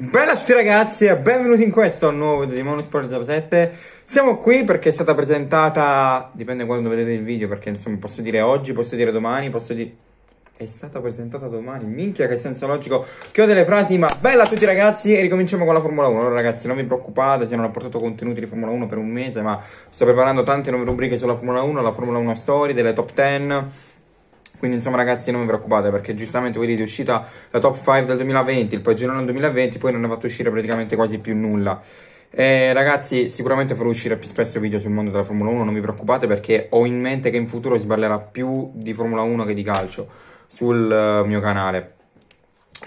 Bella a tutti ragazzi e benvenuti in questo nuovo video di Monosport 07 Siamo qui perché è stata presentata, dipende quando vedete il video perché insomma posso dire oggi, posso dire domani, posso dire... È stata presentata domani, minchia che senso logico che ho delle frasi ma bella a tutti ragazzi e ricominciamo con la Formula 1 Allora ragazzi non vi preoccupate se non ho portato contenuti di Formula 1 per un mese ma sto preparando tante nuove rubriche sulla Formula 1, la Formula 1 Story, delle top 10 quindi insomma ragazzi non vi preoccupate perché giustamente voi dite uscita la top 5 del 2020, il poi del 2020, poi non ne ho fatto uscire praticamente quasi più nulla. Eh, ragazzi, sicuramente farò uscire più spesso video sul mondo della Formula 1, non vi preoccupate perché ho in mente che in futuro si parlerà più di Formula 1 che di calcio sul eh, mio canale.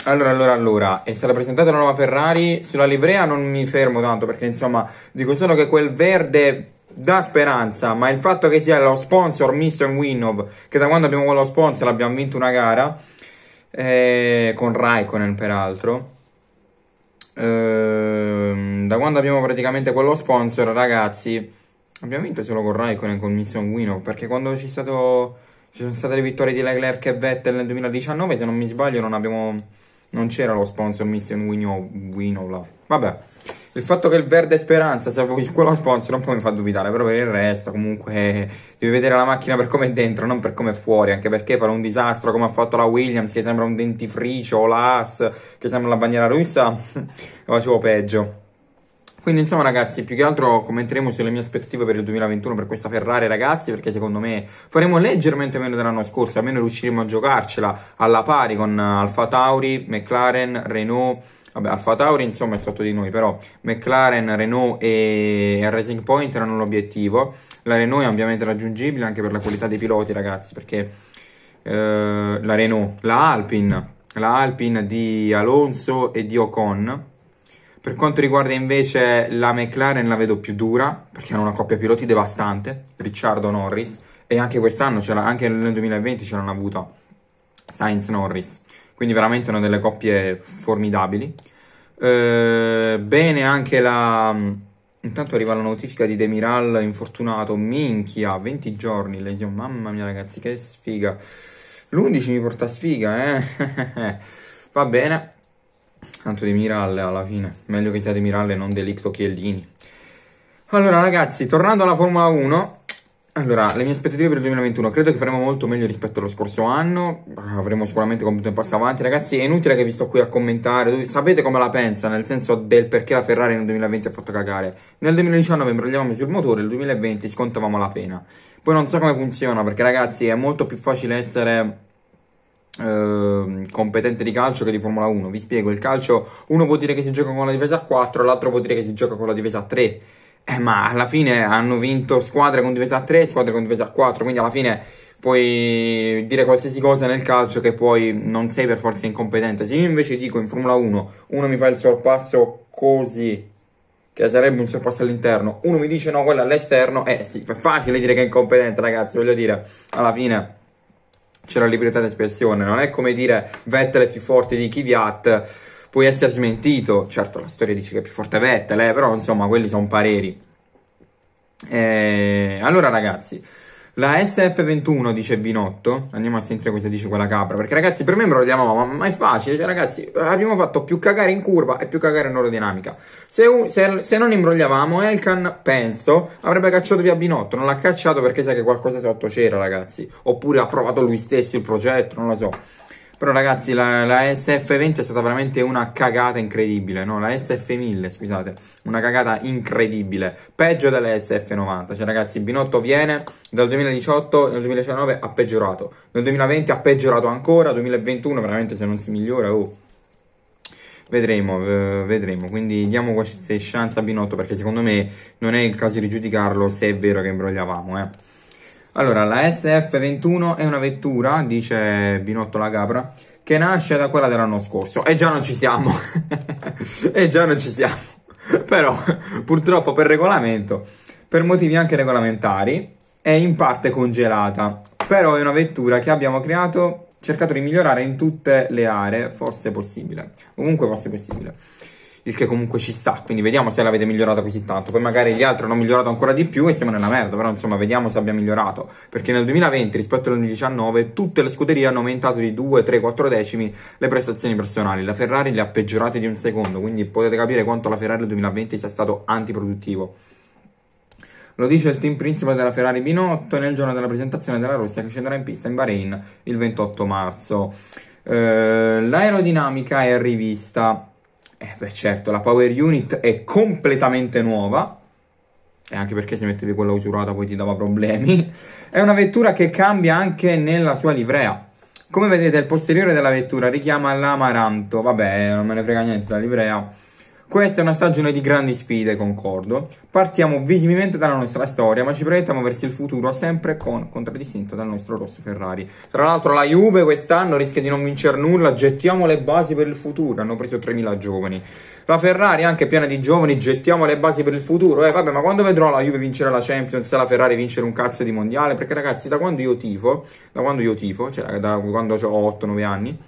Allora, allora, allora, è stata presentata la nuova Ferrari, sulla livrea non mi fermo tanto perché insomma dico solo che quel verde dà speranza, ma il fatto che sia lo sponsor Mission Winnov, che da quando abbiamo quello sponsor abbiamo vinto una gara, eh, con Raikkonen peraltro, eh, da quando abbiamo praticamente quello sponsor, ragazzi, abbiamo vinto solo con Raikkonen, con Mission Winnov, perché quando ci, stato, ci sono state le vittorie di Leclerc e Vettel nel 2019, se non mi sbaglio, non abbiamo non c'era lo sponsor Mission Winnow, Winnow là. Vabbè. Il fatto che il verde speranza, sia quello sponsor, un po' mi fa dubitare, però per il resto comunque devi vedere la macchina per come è dentro, non per come è fuori, anche perché fare un disastro come ha fatto la Williams, che sembra un dentifricio, o l'As che sembra la bandiera russa, lo facevo peggio. Quindi insomma ragazzi, più che altro commenteremo sulle mie aspettative per il 2021 per questa Ferrari ragazzi, perché secondo me faremo leggermente meno dell'anno scorso, almeno riusciremo a giocarcela alla pari con Alfa Tauri, McLaren, Renault, vabbè Alfa Tauri insomma è sotto di noi, però McLaren, Renault e Racing Point erano l'obiettivo. La Renault è ovviamente raggiungibile anche per la qualità dei piloti ragazzi, perché eh, la Renault, la Alpine, la Alpine di Alonso e di Ocon per quanto riguarda invece la McLaren la vedo più dura perché hanno una coppia piloti devastante, Ricciardo Norris e anche quest'anno, anche nel 2020 ce l'hanno avuta Sainz Norris, quindi veramente una delle coppie formidabili. Eh, bene anche la... Mm, intanto arriva la notifica di Demiral infortunato, minchia, 20 giorni, lesione, mamma mia ragazzi che sfiga. L'11 mi porta sfiga, eh. Va bene, Tanto di Miralle alla fine. Meglio che sia di Miralle e non Delicto Chiellini. Allora ragazzi, tornando alla Formula 1. Allora, le mie aspettative per il 2021. Credo che faremo molto meglio rispetto allo scorso anno. Avremo sicuramente compiuto un passo avanti. Ragazzi, è inutile che vi sto qui a commentare. Sapete come la pensa, nel senso del perché la Ferrari nel 2020 ha fatto cagare. Nel 2019 imbrogliavamo sul motore, nel 2020 scontavamo la pena. Poi non so come funziona, perché ragazzi è molto più facile essere Ehm, competente di calcio che di Formula 1 vi spiego il calcio uno può dire che si gioca con la difesa a 4 l'altro può dire che si gioca con la difesa a 3 eh, ma alla fine hanno vinto squadre con difesa a 3 squadre con difesa a 4 quindi alla fine puoi dire qualsiasi cosa nel calcio che poi non sei per forza incompetente se io invece dico in Formula 1 uno mi fa il sorpasso così che sarebbe un sorpasso all'interno uno mi dice no quello all'esterno eh sì è facile dire che è incompetente ragazzi voglio dire alla fine c'è la libertà di espressione, non è come dire Vettel è più forte di Kvyat puoi essere smentito. Certo, la storia dice che è più forte Vettel, eh, però insomma, quelli sono pareri. Eh, allora, ragazzi, la SF21 dice Binotto. Andiamo a sentire cosa dice quella capra. Perché, ragazzi, per me me lo chiamavo, ma, ma è facile. Cioè, ragazzi, abbiamo fatto più cagare in curva e più cagare in aerodinamica. Se, se, se non imbrogliavamo, Elkan, penso, avrebbe cacciato via Binotto. Non l'ha cacciato perché sa che qualcosa sotto c'era, ragazzi. Oppure ha provato lui stesso il progetto, non lo so. Però ragazzi la, la SF20 è stata veramente una cagata incredibile, no? La SF1000, scusate, una cagata incredibile, peggio della SF90. Cioè ragazzi, Binotto viene dal 2018 nel 2019 ha peggiorato, nel 2020 ha peggiorato ancora, 2021 veramente se non si migliora, oh. Vedremo, eh, vedremo, quindi diamo queste chance a Binotto perché secondo me non è il caso di giudicarlo se è vero che imbrogliavamo, eh. Allora, la SF21 è una vettura, dice Binotto la Capra, che nasce da quella dell'anno scorso. E già non ci siamo. e già non ci siamo. Però, purtroppo, per regolamento, per motivi anche regolamentari, è in parte congelata. Però è una vettura che abbiamo creato, cercato di migliorare in tutte le aree, forse possibile. Comunque, forse possibile il che comunque ci sta. Quindi vediamo se l'avete migliorato così tanto. Poi magari gli altri hanno migliorato ancora di più e siamo nella merda, però insomma vediamo se abbia migliorato. Perché nel 2020 rispetto al 2019 tutte le scuderie hanno aumentato di 2, 3, 4 decimi le prestazioni personali. La Ferrari le ha peggiorate di un secondo, quindi potete capire quanto la Ferrari nel 2020 sia stato antiproduttivo. Lo dice il team principale della Ferrari Binotto nel giorno della presentazione della Russia che scenderà in pista in Bahrain il 28 marzo. Eh, l'aerodinamica è rivista eh beh certo, la Power Unit è completamente nuova, e anche perché se mettevi quella usurata poi ti dava problemi. È una vettura che cambia anche nella sua livrea. Come vedete il posteriore della vettura richiama l'Amaranto, vabbè non me ne frega niente la livrea questa è una stagione di grandi sfide, concordo. Partiamo visibilmente dalla nostra storia, ma ci proiettiamo verso il futuro sempre con contraddistinto dal nostro rosso Ferrari. Tra l'altro la Juve quest'anno rischia di non vincere nulla, gettiamo le basi per il futuro, hanno preso 3.000 giovani. La Ferrari anche piena di giovani, gettiamo le basi per il futuro. Eh vabbè, ma quando vedrò la Juve vincere la Champions e la Ferrari vincere un cazzo di mondiale? Perché ragazzi, da quando io tifo, da quando io tifo, cioè da quando ho 8-9 anni,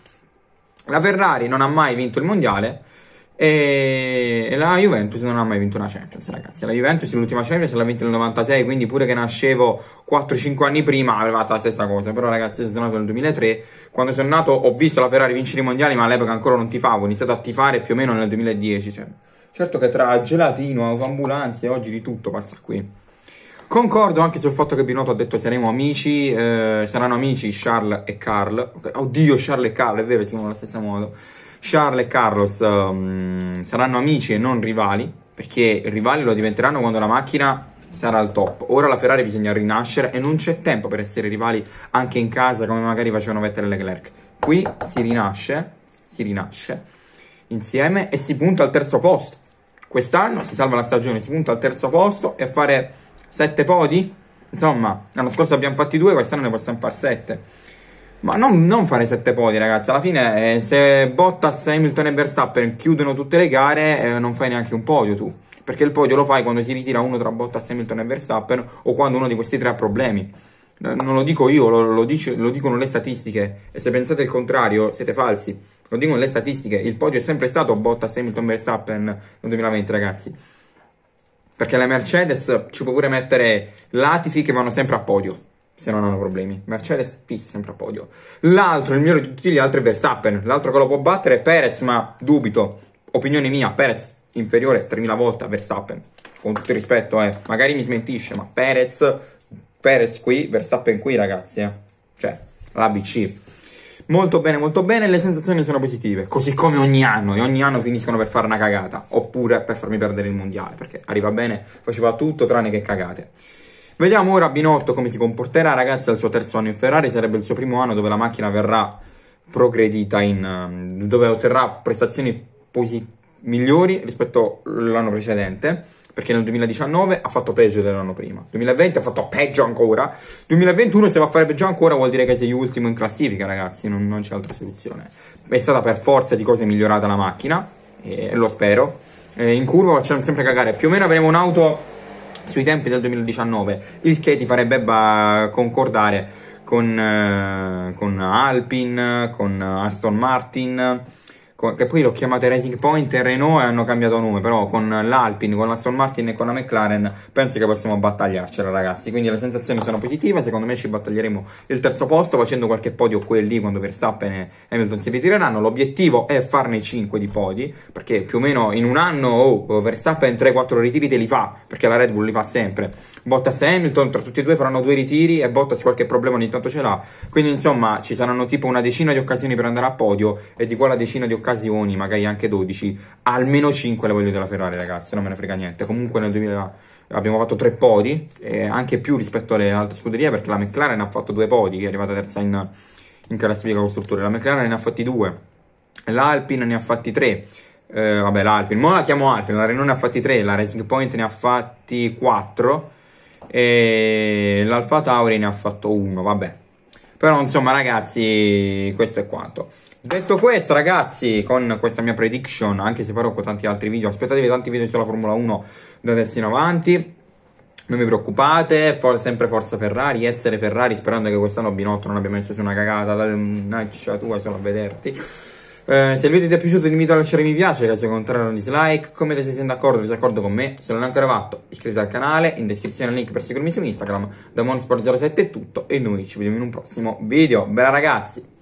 la Ferrari non ha mai vinto il mondiale e la Juventus non ha mai vinto una Champions, ragazzi. La Juventus l'ultima Champions l'ha vinta nel 96, quindi pure che nascevo 4-5 anni prima aveva la stessa cosa. Però, ragazzi, sono nato nel 2003. Quando sono nato ho visto la Ferrari vincere i mondiali, ma all'epoca ancora non ti tifavo. Ho iniziato a tifare più o meno nel 2010. Cioè. Certo che tra gelatino, ambulanze, oggi di tutto passa qui. Concordo anche sul fatto che Binotto ha detto saremo amici, eh, saranno amici Charles e Carl. Oddio, Charles e Carl, è vero, siamo allo stesso modo. Charles e Carlos um, saranno amici e non rivali, perché rivali lo diventeranno quando la macchina sarà al top. Ora la Ferrari bisogna rinascere e non c'è tempo per essere rivali anche in casa come magari facevano Vettel e Leclerc. Qui si rinasce, si rinasce insieme e si punta al terzo posto. Quest'anno si salva la stagione, si punta al terzo posto e a fare sette podi. Insomma, l'anno scorso abbiamo fatti due, quest'anno ne possiamo fare sette. Ma non, non fare 7 podi, ragazzi. Alla fine, eh, se Bottas, Hamilton e Verstappen chiudono tutte le gare, eh, non fai neanche un podio tu. Perché il podio lo fai quando si ritira uno tra Bottas, Hamilton e Verstappen o quando uno di questi tre ha problemi. Eh, non lo dico io, lo, lo, dice, lo dicono le statistiche. E se pensate il contrario, siete falsi. Lo dicono le statistiche. Il podio è sempre stato Bottas, Hamilton, Verstappen nel 2020, ragazzi perché la Mercedes ci può pure mettere latifi che vanno sempre a podio se non hanno problemi. Mercedes fissi sempre a podio. L'altro, il migliore di tutti gli altri è Verstappen. L'altro che lo può battere è Perez, ma dubito. Opinione mia, Perez inferiore 3000 volte a Verstappen. Con tutto il rispetto, eh. Magari mi smentisce, ma Perez, Perez qui, Verstappen qui, ragazzi, eh. Cioè, l'ABC. Molto bene, molto bene, le sensazioni sono positive, così come ogni anno, e ogni anno finiscono per fare una cagata, oppure per farmi perdere il mondiale, perché arriva bene, faceva tutto tranne che cagate. Vediamo ora Binotto come si comporterà, ragazzi, al suo terzo anno in Ferrari, sarebbe il suo primo anno dove la macchina verrà progredita in, ehm, dove otterrà prestazioni migliori rispetto all'anno precedente, perché nel 2019 ha fatto peggio dell'anno prima, 2020 ha fatto peggio ancora, 2021 se va a fare peggio ancora vuol dire che sei ultimo in classifica ragazzi, non, non c'è altra soluzione. È stata per forza di cose migliorata la macchina, e lo spero, e eh, in curva facciamo sempre cagare, più o meno avremo un'auto sui tempi del 2019, il che ti farebbe concordare con, eh, con Alpin, con Aston Martin che poi l'ho chiamato Racing Point e Renault e hanno cambiato nome, però con l'Alpine, con l'Aston Martin e con la McLaren penso che possiamo battagliarcela ragazzi, quindi le sensazioni sono positive, secondo me ci battaglieremo il terzo posto facendo qualche podio qui e lì quando Verstappen e Hamilton si ritireranno, l'obiettivo è farne 5 di podi, perché più o meno in un anno oh, Verstappen 3-4 ritiri te li fa, perché la Red Bull li fa sempre, Bottas e Hamilton tra tutti e due faranno due ritiri e Bottas qualche problema ogni tanto ce l'ha, quindi insomma ci saranno tipo una decina di occasioni per andare a podio e di quella decina di occasioni occasioni, magari anche 12, almeno 5 le voglio della Ferrari, ragazzi, non me ne frega niente. Comunque nel 2000 abbiamo fatto tre podi, eh, anche più rispetto alle altre scuderie, perché la McLaren ha fatto due podi, che è arrivata terza in, in classifica costruttore. La McLaren ne ha fatti due, l'Alpine ne ha fatti tre, Eh, vabbè, l'Alpine, mo la chiamo Alpine, la Renault ne ha fatti tre, la Racing Point ne ha fatti quattro, e l'Alfa Tauri ne ha fatto uno, vabbè. Però insomma ragazzi, questo è quanto. Detto questo ragazzi, con questa mia prediction, anche se farò con tanti altri video, aspettatevi tanti video sulla Formula 1 da adesso in avanti, non vi preoccupate, for sempre forza Ferrari, essere Ferrari, sperando che quest'anno Binotto non abbia messo su una cagata, mannaggia tua solo a vederti. Eh, se il video ti è piaciuto ti invito a lasciare mi piace, caso contrario un dislike, commenta se siete d'accordo o disaccordo con me, se non l'hai ancora fatto iscriviti al canale, in descrizione il link per seguirmi su Instagram, da Monsport07 è tutto e noi ci vediamo in un prossimo video, bella ragazzi!